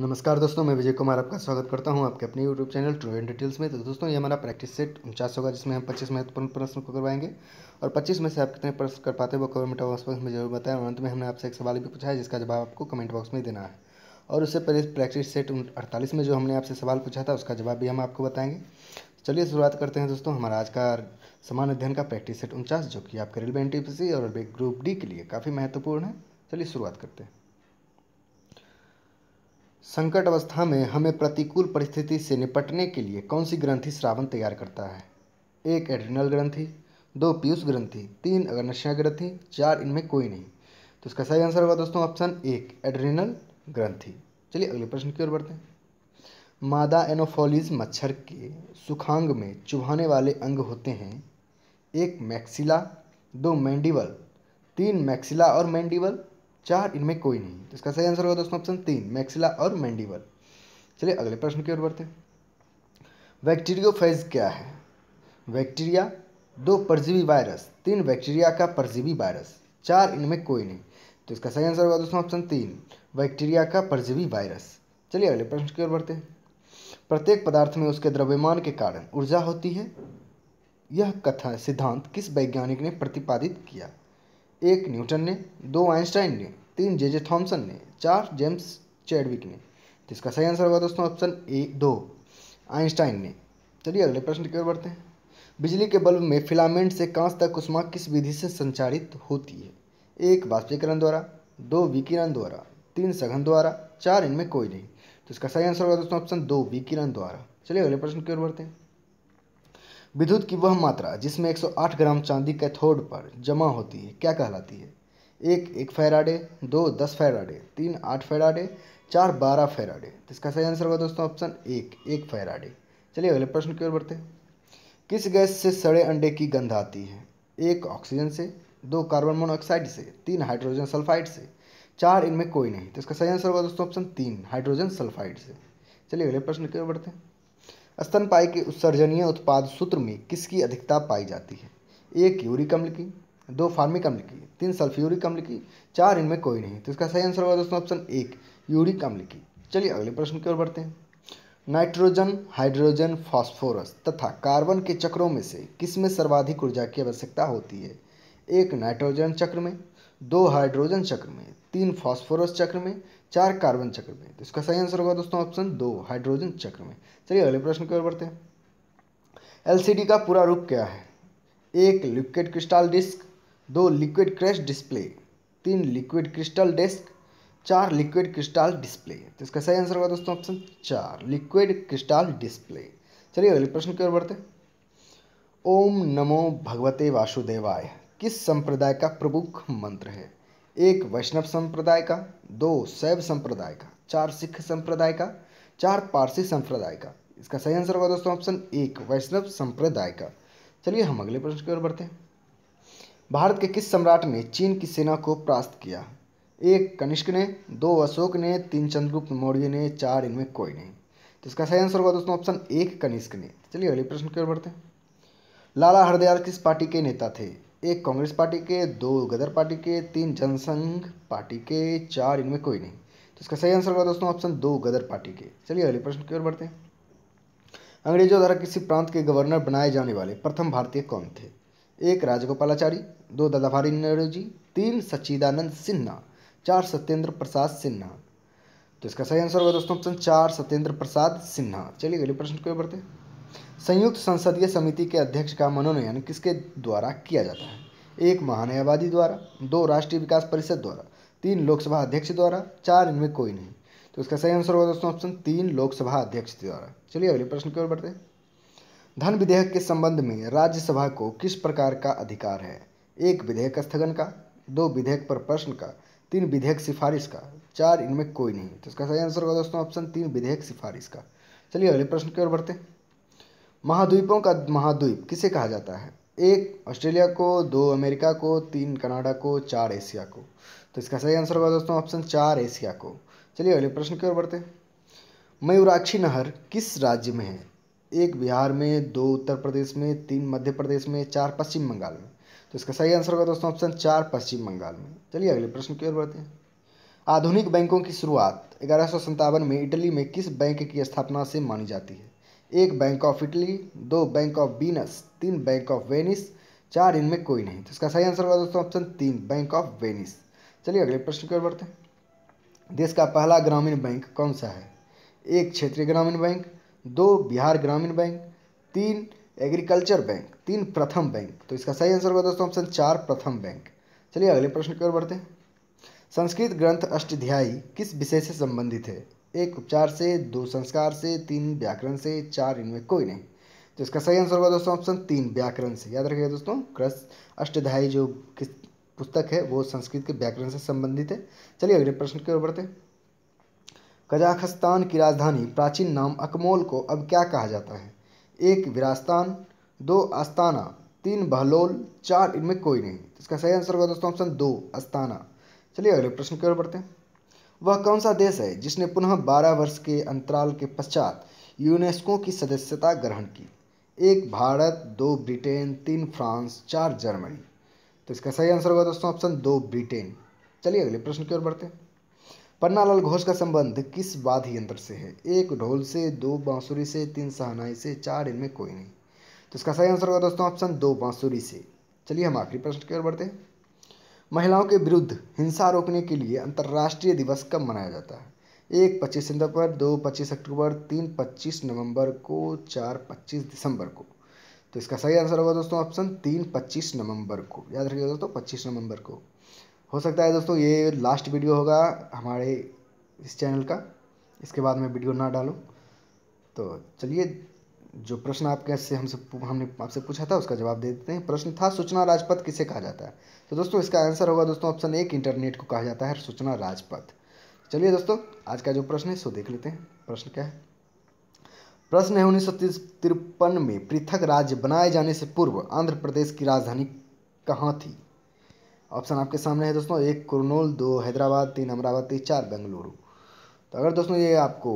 नमस्कार दोस्तों मैं विजय कुमार आपका स्वागत करता हूं आपके अपने YouTube channel True and Details में तो दोस्तों ये हमारा प्रैक्टिस सेट उनचास होगा जिसमें हम 25 महत्वपूर्ण प्रश्न को करवाएंगे और 25 में से आप कितने प्रश्न कर पाते हैं वो कमेंट बॉक्स में जरूर बताएं और अंत में हमने आपसे एक सवाल भी पूछा है जिसका जवाब आपको कमेंट बॉक्स में देना है और उससे पहले प्रैक्टिस सेट अड़तालीस में जो हमने आपसे सवाल पूछा था उसका जवाब भी हम आपको बताएंगे चलिए शुरुआत करते हैं दोस्तों हमारा आज का समान अध्ययन का प्रैक्टिस सेट उनचास जो कि आपके रेलवे एन और ग्रुप डी के लिए काफ़ी महत्वपूर्ण है चलिए शुरुआत करते हैं संकट अवस्था में हमें प्रतिकूल परिस्थिति से निपटने के लिए कौन सी ग्रंथि श्रावण तैयार करता है एक एड्रिनल ग्रंथि दो पीयूष ग्रंथि तीन अग्रनशा ग्रंथि चार इनमें कोई नहीं तो इसका सही आंसर होगा दोस्तों ऑप्शन एक एड्रिनल ग्रंथि चलिए अगले प्रश्न की ओर बढ़ते हैं मादा एनोफोलिज मच्छर के सुखांग में चुभाने वाले अंग होते हैं एक मैक्सिला दो मैंडिवल तीन मैक्सिला और मैंडिवल चार इनमें कोई नहीं तो इसका सही आंसर होगा दोस्तों ऑप्शन तीन मैक्सिला और मैंडीवल चलिए अगले प्रश्न की ओर बढ़ते हैं बैक्टीरियोफेज क्या है बैक्टीरिया दो परजीवी वायरस तीन बैक्टीरिया का परजीवी वायरस चार इनमें कोई नहीं तो इसका सही आंसर होगा दोस्तों ऑप्शन तीन बैक्टीरिया का परजीवी वायरस चलिए अगले प्रश्न की ओर बढ़ते हैं प्रत्येक पदार्थ में उसके द्रव्यमान के कारण ऊर्जा होती है यह कथा सिद्धांत किस वैज्ञानिक ने प्रतिपादित किया एक न्यूटन ने दो आइंस्टाइन ने तीन जे जे थॉम्सन ने चार जेम्स चैडविक ने तो इसका सही आंसर होगा दोस्तों ऑप्शन ए दो आइंस्टाइन ने चलिए अगले प्रश्न की ओर बढ़ते हैं बिजली के बल्ब में फिलामेंट से कांस तक उष्मा किस विधि से संचारित होती है एक बाष्पीकरण द्वारा दो विकिरण द्वारा तीन सघन द्वारा चार इनमें कोई नहीं तो इसका सही आंसर होगा दोस्तों ऑप्शन दो विकिरण द्वारा चलिए अगले प्रश्न की ओर बढ़ते हैं विद्युत की वह मात्रा जिसमें 108 ग्राम चांदी कैथोड पर जमा होती है क्या कहलाती है एक एक फैराडे दो दस फैराडे तीन आठ फैराडे चार बारह फैराडे तो इसका सही आंसर होगा दोस्तों ऑप्शन एक एक फैराडे चलिए अगले प्रश्न की ओर बढ़ते हैं किस गैस से सड़े अंडे की गंध आती है एक ऑक्सीजन से दो कार्बन मोनोऑक्साइड से तीन हाइड्रोजन सल्फाइड से चार इनमें कोई नहीं तो इसका सही आंसर होगा दोस्तों ऑप्शन तीन हाइड्रोजन सल्फाइड से चलिए अगले प्रश्न की ओर बढ़ते हैं स्तनपाई के उत्सर्जनीय उत्पाद सूत्र में किसकी अधिकता पाई जाती है एक यूरिक अम्ल की दो फार्मिक अम्ल की तीन सल्फ्यूरिक अम्ल की चार इनमें कोई नहीं तो इसका सही आंसर होगा दोस्तों ऑप्शन एक यूरिक अम्ल की चलिए अगले प्रश्न की ओर बढ़ते हैं नाइट्रोजन हाइड्रोजन फास्फोरस तथा कार्बन के चक्रों में से किस में सर्वाधिक ऊर्जा की आवश्यकता होती है एक नाइट्रोजन चक्र में दो हाइड्रोजन चक्र में तीन फास्फोरस चक्र में चार कार्बन चक्र में तो इसका सही आंसर होगा दोस्तों ऑप्शन दो हाइड्रोजन चक्र में चलिए अगले प्रश्न की ओर बढ़ते हैं एलसीडी का पूरा रूप क्या है एक लिक्विड क्रिस्टल डिस्क दो लिक्विड क्रैश डिस्प्ले तीन लिक्विड क्रिस्टल डिस्क चार लिक्विड क्रिस्टल डिस्प्ले तो इसका सही आंसर होगा दोस्तों ऑप्शन चार लिक्विड क्रिस्टल डिस्प्ले चलिए अगले प्रश्न की ओर बढ़ते ओम नमो भगवते वासुदेवाय किस संप्रदाय का प्रमुख मंत्र है एक वैष्णव संप्रदाय का दो शैव संप्रदाय का चार सिख संप्रदाय का चार पारसी संप्रदाय का इसका सही आंसर होगा दोस्तों ऑप्शन एक वैष्णव संप्रदाय का चलिए हम अगले प्रश्न की ओर बढ़ते हैं भारत के किस सम्राट ने चीन की सेना को प्रास्त किया एक कनिष्क ने दो अशोक ने तीन चंद्रगुप्त मौर्य ने चार इनमें कोई नहीं तो इसका सही आंसर होगा दोस्तों ऑप्शन एक कनिष्क ने चलिए अगले प्रश्न की ओर बढ़ते हैं लाला हरदयाल किस पार्टी के नेता थे एक कांग्रेस पार्टी के दो गदर पार्टी के तीन जनसंघ पार्टी के चार इनमें कोई नहीं तो इसका सही आंसर होगा दोस्तों ऑप्शन दो गदर पार्टी के चलिए अगले प्रश्न की ओर बढ़ते हैं अंग्रेजों द्वारा किसी प्रांत के गवर्नर बनाए जाने वाले प्रथम भारतीय कौन थे एक राजगोपालाचारी दो दादाभारी नेहरू जी तीन सच्चिदानंद सिन्हा चार सत्येंद्र प्रसाद सिन्हा तो इसका सही आंसर होगा दोस्तों ऑप्शन चार सत्येंद्र प्रसाद सिन्हा चलिए अगले प्रश्न की ओर बढ़ते हैं संयुक्त संसदीय समिति के अध्यक्ष का मनोनयन किसके द्वारा किया जाता है एक महानयावादी द्वारा दो राष्ट्रीय विकास परिषद द्वारा तीन लोकसभा अध्यक्ष द्वारा चार इनमें कोई नहीं तो इसका सही आंसर होगा दोस्तों ऑप्शन तीन लोकसभा अध्यक्ष द्वारा चलिए अगले प्रश्न की ओर बढ़ते हैं धन विधेयक के संबंध में राज्यसभा को किस प्रकार का अधिकार है एक विधेयक स्थगन का दो विधेयक पर प्रश्न का तीन विधेयक सिफारिश का चार इनमें कोई नहीं तो इसका सही आंसर होगा दोस्तों ऑप्शन तीन विधेयक सिफारिश का चलिए अगले प्रश्न की ओर बढ़ते हैं महाद्वीपों का महाद्वीप किसे कहा जाता है एक ऑस्ट्रेलिया को दो अमेरिका को तीन कनाडा को चार एशिया को तो इसका सही आंसर होगा दोस्तों ऑप्शन चार एशिया को चलिए अगले प्रश्न की ओर बढ़ते मयूराक्षी नहर किस राज्य में है एक बिहार में दो उत्तर प्रदेश में तीन मध्य प्रदेश में चार पश्चिम बंगाल में तो इसका सही आंसर होगा दोस्तों ऑप्शन चार पश्चिम बंगाल में चलिए अगले प्रश्न की ओर बढ़ते हैं आधुनिक बैंकों की शुरुआत ग्यारह में इटली में किस बैंक की स्थापना से मानी जाती है एक बैंक ऑफ इटली दो बैंक ऑफ बीनस तीन बैंक ऑफ वेनिस चार इनमें कोई नहीं तो इसका सही आंसर होगा दोस्तों ऑप्शन तीन बैंक ऑफ वेनिस चलिए अगले प्रश्न की ओर बढ़ते हैं देश का पहला ग्रामीण बैंक कौन सा है एक क्षेत्रीय ग्रामीण बैंक दो बिहार ग्रामीण बैंक तीन एग्रीकल्चर बैंक तीन प्रथम बैंक तो इसका सही आंसर होगा दोस्तों ऑप्शन चार प्रथम बैंक चलिए अगले प्रश्न की ओर बढ़ते हैं संस्कृत ग्रंथ अष्टध्यायी किस विषय से संबंधित है एक उपचार से दो संस्कार से तीन व्याकरण से चार इनमें कोई नहीं तो इसका सही आंसर होगा दोस्तों ऑप्शन तीन व्याकरण से याद रखिएगा दोस्तों क्रस अष्टधाई जो किस पुस्तक है वो संस्कृत के व्याकरण से संबंधित है चलिए अगले प्रश्न की ओर बढ़ते कजाखस्तान की राजधानी प्राचीन नाम अकमोल को अब क्या कहा जाता है एक विरास्तान दो अस्ताना तीन बहलोल चार इनमें कोई नहीं तो इसका सही आंसर होगा दोस्तों ऑप्शन दो अस्ताना चलिए अगले प्रश्न की ओर बढ़ते हैं वह कौन सा देश है जिसने पुनः 12 वर्ष के अंतराल के पश्चात यूनेस्को की सदस्यता ग्रहण की एक भारत दो ब्रिटेन तीन फ्रांस चार जर्मनी तो इसका सही आंसर होगा दोस्तों ऑप्शन दो ब्रिटेन चलिए अगले प्रश्न की ओर बढ़ते हैं पन्नालाल घोष का संबंध किस वाद्य यंत्र से है एक ढोल से दो बांसुरी से तीन सहनाई से चार इनमें कोई नहीं तो इसका सही आंसर होगा दोस्तों ऑप्शन दो बांसुरी से चलिए हम आखिरी प्रश्न की ओर बढ़ते हैं महिलाओं के विरुद्ध हिंसा रोकने के लिए अंतर्राष्ट्रीय दिवस कब मनाया जाता है एक पच्चीस सितंबर दो पच्चीस अक्टूबर तीन पच्चीस नवंबर को चार पच्चीस दिसंबर को तो इसका सही आंसर होगा दोस्तों ऑप्शन तीन पच्चीस नवंबर को याद रखिएगा दोस्तों पच्चीस नवंबर को हो सकता है दोस्तों ये लास्ट वीडियो होगा हमारे इस चैनल का इसके बाद मैं वीडियो ना डालूँ तो चलिए जो प्रश्न आपके से हमसे हमने आपसे पूछा था उसका जवाब दे देते हैं प्रश्न था सूचना राजपथ किसे कहा जाता है तो दोस्तों इसका आंसर होगा दोस्तों ऑप्शन एक इंटरनेट को कहा जाता है सूचना राजपथ चलिए दोस्तों आज का जो प्रश्न है सो देख लेते हैं प्रश्न क्या है प्रश्न है उन्नीस तिरपन में पृथक राज्य बनाए जाने से पूर्व आंध्र प्रदेश की राजधानी कहाँ थी ऑप्शन आपके सामने है दोस्तों एक कुरनोल दो हैदराबाद तीन अमरावती चार बेंगलुरु तो अगर दोस्तों ये आपको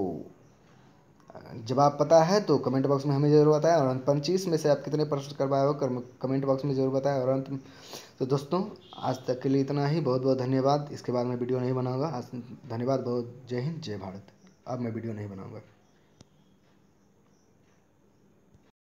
जवाब पता है तो कमेंट बॉक्स में हमें ज़रूर बताएं और अंत पंचीस में से आप कितने परसेंट करवाए हो कमेंट बॉक्स में ज़रूर बताएं और अंत तो दोस्तों आज तक के लिए इतना ही बहुत बहुत धन्यवाद इसके बाद मैं वीडियो नहीं बनाऊँगा धन्यवाद बहुत जय हिंद जय भारत अब मैं वीडियो नहीं बनाऊँगा